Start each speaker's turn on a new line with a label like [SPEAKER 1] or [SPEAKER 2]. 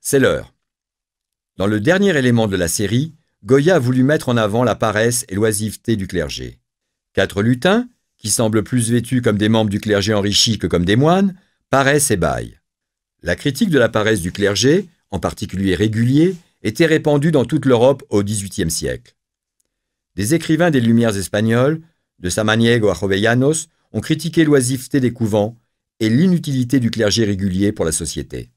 [SPEAKER 1] c'est l'heure. Dans le dernier élément de la série, Goya a voulu mettre en avant la paresse et l'oisiveté du clergé. Quatre lutins, qui semblent plus vêtus comme des membres du clergé enrichi que comme des moines, paraissent et baillent. La critique de la paresse du clergé, en particulier régulier, était répandue dans toute l'Europe au XVIIIe siècle. Des écrivains des Lumières espagnoles, de Samaniego à Jovellanos, ont critiqué l'oisiveté des couvents et l'inutilité du clergé régulier pour la société.